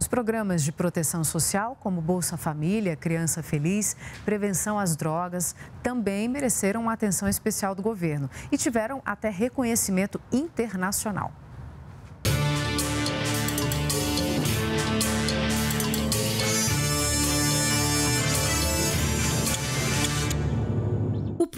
Os programas de proteção social, como Bolsa Família, Criança Feliz, Prevenção às Drogas, também mereceram uma atenção especial do governo e tiveram até reconhecimento internacional.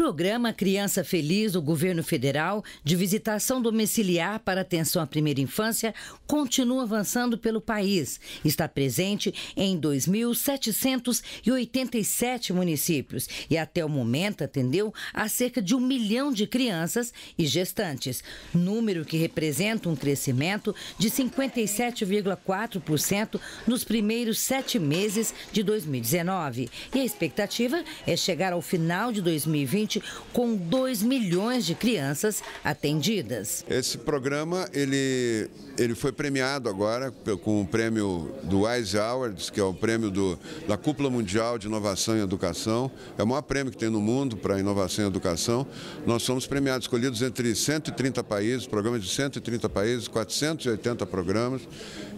Programa Criança Feliz do governo federal de visitação domiciliar para atenção à primeira infância continua avançando pelo país. Está presente em 2.787 municípios e até o momento atendeu a cerca de um milhão de crianças e gestantes, número que representa um crescimento de 57,4% nos primeiros sete meses de 2019. E a expectativa é chegar ao final de 2020 com 2 milhões de crianças atendidas. Esse programa ele, ele foi premiado agora com o prêmio do Wise Awards, que é o prêmio do, da Cúpula Mundial de Inovação e Educação. É o maior prêmio que tem no mundo para inovação e educação. Nós somos premiados, escolhidos entre 130 países, programas de 130 países, 480 programas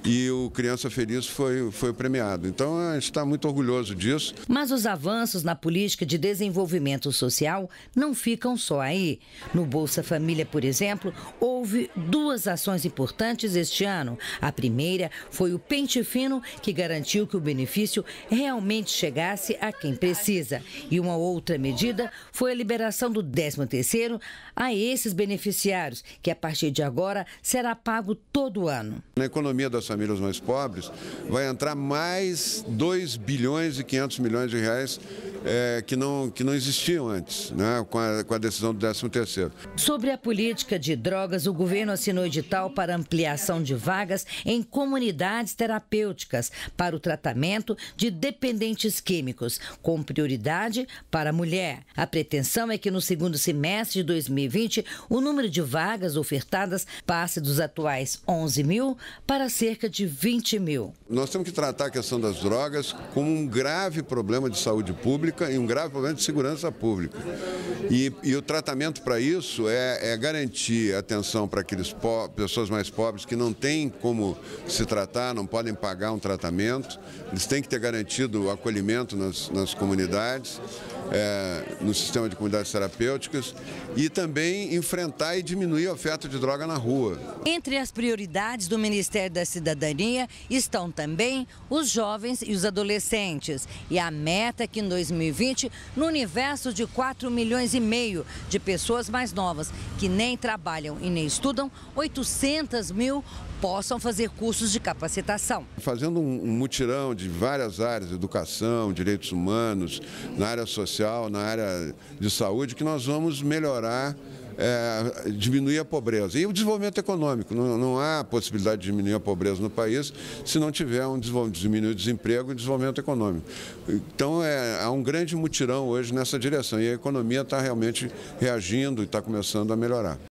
e o Criança Feliz foi, foi premiado. Então, a gente está muito orgulhoso disso. Mas os avanços na política de desenvolvimento social não ficam só aí. No Bolsa Família, por exemplo, houve duas ações importantes este ano. A primeira foi o pente fino, que garantiu que o benefício realmente chegasse a quem precisa. E uma outra medida foi a liberação do 13º a esses beneficiários, que a partir de agora será pago todo ano. Na economia da famílias mais pobres, vai entrar mais 2 bilhões e 500 milhões de reais é, que, não, que não existiam antes, né, com, a, com a decisão do 13º. Sobre a política de drogas, o governo assinou edital para ampliação de vagas em comunidades terapêuticas para o tratamento de dependentes químicos, com prioridade para a mulher. A pretensão é que no segundo semestre de 2020, o número de vagas ofertadas passe dos atuais 11 mil para cerca cerca de 20 mil. Nós temos que tratar a questão das drogas como um grave problema de saúde pública e um grave problema de segurança pública. E, e o tratamento para isso é, é, garantir atenção para aqueles pessoas mais pobres que não têm como se tratar, não podem pagar um tratamento. Eles têm que ter garantido acolhimento nas, nas comunidades, é, no sistema de comunidades terapêuticas e também enfrentar e diminuir a oferta de droga na rua. Entre as prioridades do Ministério da Cidadania estão também os jovens e os adolescentes. E a meta é que em 2020, no universo de 4 milhões milhões e meio de pessoas mais novas que nem trabalham e nem estudam, 800 mil possam fazer cursos de capacitação. Fazendo um mutirão de várias áreas, educação, direitos humanos, na área social, na área de saúde, que nós vamos melhorar é, diminuir a pobreza. E o desenvolvimento econômico. Não, não, há possibilidade de diminuir a pobreza no país se não tiver um diminuir o desemprego e desenvolvimento econômico. Então é, há um grande mutirão hoje nessa direção e a economia está realmente reagindo e está começando a melhorar.